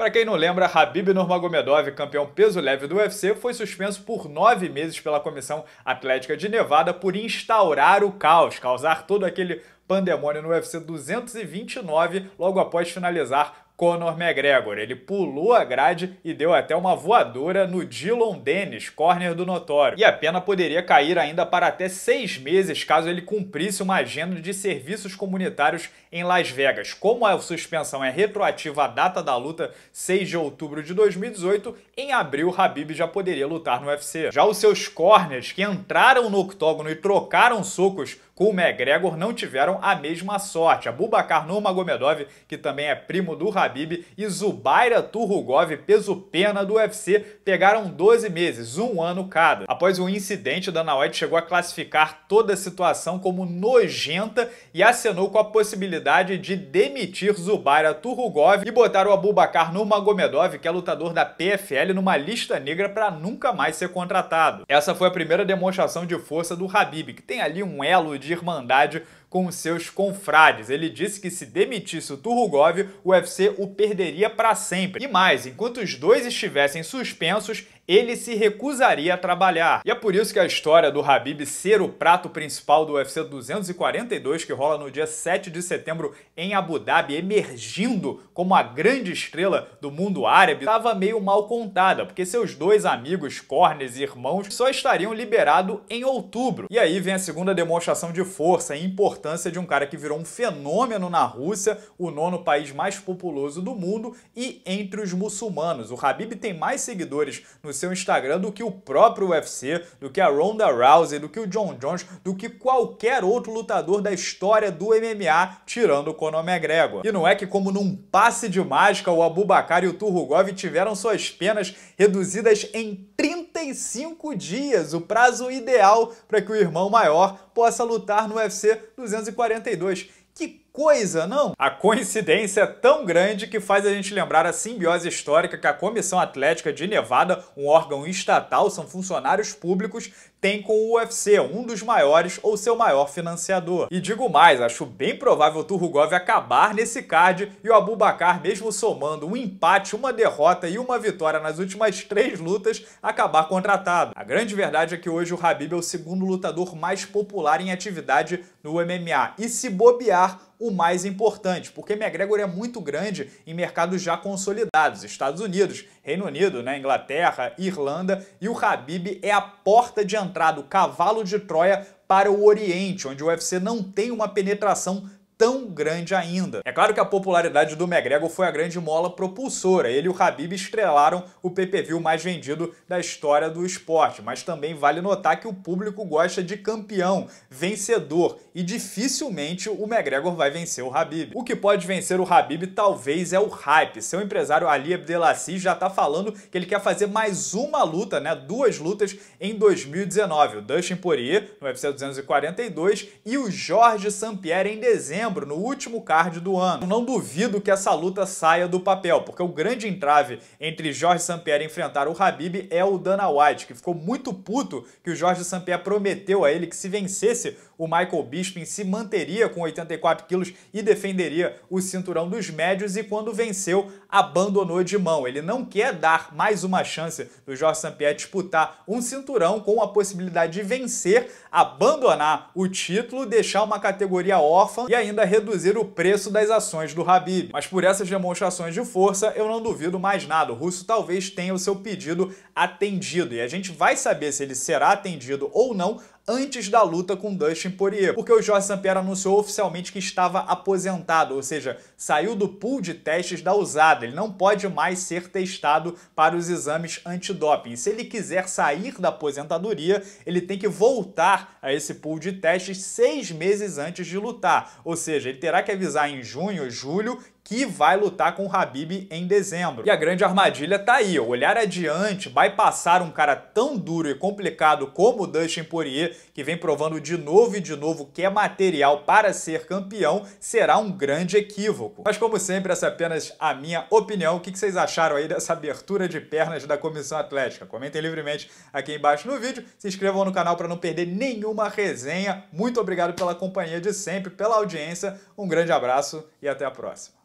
Para quem não lembra, Habib Nurmagomedov, campeão peso leve do UFC, foi suspenso por nove meses pela Comissão Atlética de Nevada por instaurar o caos, causar todo aquele pandemônio no UFC 229 logo após finalizar Conor McGregor. Ele pulou a grade e deu até uma voadora no Dillon Dennis, corner do notório. E a pena poderia cair ainda para até seis meses caso ele cumprisse uma agenda de serviços comunitários em Las Vegas. Como a suspensão é retroativa à data da luta, 6 de outubro de 2018, em abril Habib já poderia lutar no UFC. Já os seus corners que entraram no octógono e trocaram socos com o McGregor não tiveram a mesma sorte. Abubakar Nurmagomedov, que também é primo do Habib, e Zubaira Turrugov, peso pena do UFC, pegaram 12 meses, um ano cada. Após o um incidente, Dana White chegou a classificar toda a situação como nojenta e acenou com a possibilidade de demitir Zubaira Turrugov e botar o Abubakar Nurmagomedov, que é lutador da PFL, numa lista negra para nunca mais ser contratado. Essa foi a primeira demonstração de força do Habib, que tem ali um elo de irmandade com seus confrades. Ele disse que se demitisse o Turrugov, o UFC o perderia para sempre. E mais, enquanto os dois estivessem suspensos, ele se recusaria a trabalhar. E é por isso que a história do Habib ser o prato principal do UFC 242 que rola no dia 7 de setembro em Abu Dhabi, emergindo como a grande estrela do mundo árabe, estava meio mal contada, porque seus dois amigos, Cornes e irmãos, só estariam liberados em outubro. E aí vem a segunda demonstração de força e importância de um cara que virou um fenômeno na Rússia, o nono país mais populoso do mundo e entre os muçulmanos. O Habib tem mais seguidores nos seu Instagram do que o próprio UFC, do que a Ronda Rousey, do que o John Jones, do que qualquer outro lutador da história do MMA, tirando o Conor McGregor. E não é que como num passe de mágica o Abubakar e o Turrugov tiveram suas penas reduzidas em 35 dias, o prazo ideal para que o irmão maior possa lutar no UFC 242. Que coisa, não? A coincidência é tão grande que faz a gente lembrar a simbiose histórica que a Comissão Atlética de Nevada, um órgão estatal, são funcionários públicos, tem com o UFC, um dos maiores ou seu maior financiador. E digo mais, acho bem provável o Turrugov acabar nesse card e o Abubakar, mesmo somando um empate, uma derrota e uma vitória nas últimas três lutas, acabar contratado. A grande verdade é que hoje o Habib é o segundo lutador mais popular em atividade no MMA e se bobear o mais importante, porque McGregor é muito grande em mercados já consolidados, Estados Unidos, Reino Unido, né, Inglaterra, Irlanda, e o Habib é a porta de entrada, o cavalo de Troia para o Oriente, onde o UFC não tem uma penetração tão grande ainda. É claro que a popularidade do McGregor foi a grande mola propulsora. Ele e o Habib estrelaram o PPV mais vendido da história do esporte, mas também vale notar que o público gosta de campeão, vencedor, e dificilmente o McGregor vai vencer o Habib. O que pode vencer o Habib talvez é o hype. Seu empresário Ali Abdelaziz já tá falando que ele quer fazer mais uma luta, né, duas lutas em 2019. O Dustin Poirier no UFC 242 e o Jorge St-Pierre em dezembro no último card do ano. Não duvido que essa luta saia do papel, porque o grande entrave entre Jorge Sampier enfrentar o Habib é o Dana White, que ficou muito puto que o Jorge Sampier prometeu a ele que se vencesse o Michael Bisping se manteria com 84 quilos e defenderia o cinturão dos médios e quando venceu, abandonou de mão. Ele não quer dar mais uma chance do Jorge Sampier disputar um cinturão com a possibilidade de vencer, abandonar o título, deixar uma categoria órfã e ainda ainda reduzir o preço das ações do Habib. Mas por essas demonstrações de força, eu não duvido mais nada. O russo talvez tenha o seu pedido atendido. E a gente vai saber se ele será atendido ou não antes da luta com Dustin Poirier, porque o Jorge st anunciou oficialmente que estava aposentado, ou seja, saiu do pool de testes da usada, ele não pode mais ser testado para os exames antidoping. Se ele quiser sair da aposentadoria, ele tem que voltar a esse pool de testes seis meses antes de lutar, ou seja, ele terá que avisar em junho, julho, que vai lutar com o Habib em dezembro. E a grande armadilha tá aí, olhar adiante, vai passar um cara tão duro e complicado como o Dustin Poirier, que vem provando de novo e de novo que é material para ser campeão, será um grande equívoco. Mas como sempre, essa é apenas a minha opinião. O que vocês acharam aí dessa abertura de pernas da Comissão Atlética? Comentem livremente aqui embaixo no vídeo, se inscrevam no canal para não perder nenhuma resenha. Muito obrigado pela companhia de sempre, pela audiência, um grande abraço e até a próxima.